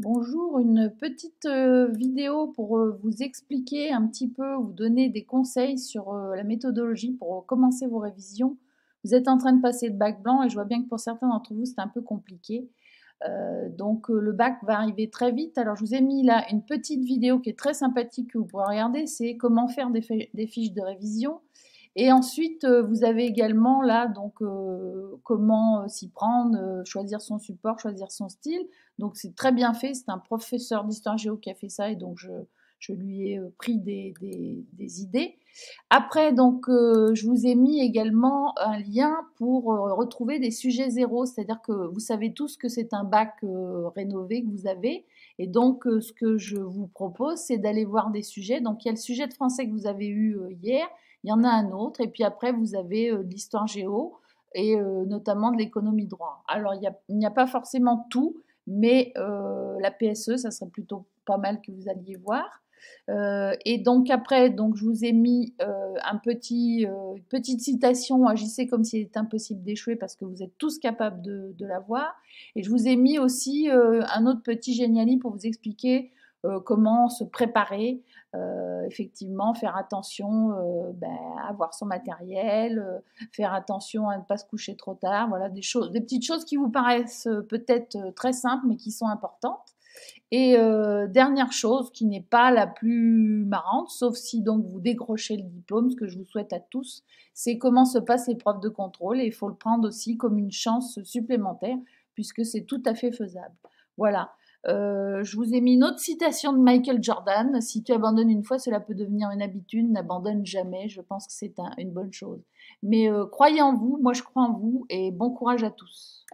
Bonjour, une petite euh, vidéo pour euh, vous expliquer un petit peu, vous donner des conseils sur euh, la méthodologie pour commencer vos révisions. Vous êtes en train de passer le bac blanc et je vois bien que pour certains d'entre vous c'est un peu compliqué. donc le bac va arriver très vite. Alors je vous ai mis là une petite vidéo qui est très sympathique que vous pourrez regarder, c'est comment faire des fiches de révision. Et ensuite, euh, vous avez également là, donc, euh, comment euh, s'y prendre, choisir son support, choisir son style. Donc, c'est très bien fait. C'est un professeur d'histoire géo qui a fait ça. Et donc, je, je lui ai euh, pris des, idées. Après, donc, euh, je vous ai mis également un lien pour euh, retrouver des sujets zéro, c'est-à-dire que vous savez tous que c'est un bac rénové que vous avez. Et donc, ce que je vous propose, c'est d'aller voir des sujets. Donc, il y a le sujet de français que vous avez eu hier, il y en a un autre, et puis après, vous avez l'histoire géo et notamment de l'économie droit. Alors, il n'y a, pas forcément tout, mais euh, la PSE, ça serait plutôt pas mal que vous alliez voir. Euh, et donc après, donc je vous ai mis euh, un petit, une petite citation, agissez comme s'il était impossible d'échouer parce que vous êtes tous capables de, de la voir. Et je vous ai mis aussi un autre petit géniali pour vous expliquer euh, comment se préparer, euh, effectivement, faire attention euh, ben, à avoir son matériel, faire attention à ne pas se coucher trop tard, voilà des choses, des petites choses qui vous paraissent peut-être très simples mais qui sont importantes. Et dernière chose qui n'est pas la plus marrante, sauf si donc vous décrochez le diplôme, ce que je vous souhaite à tous, c'est comment se passe les preuves de contrôle et il faut le prendre aussi comme une chance supplémentaire puisque c'est tout à fait faisable. Voilà. Euh, je vous ai mis une autre citation de Michael Jordan. Si tu abandonnes une fois, cela peut devenir une habitude. N'abandonne jamais. Je pense que c'est une bonne chose. Mais euh, croyez en vous. Moi, je crois en vous. Et bon courage à tous.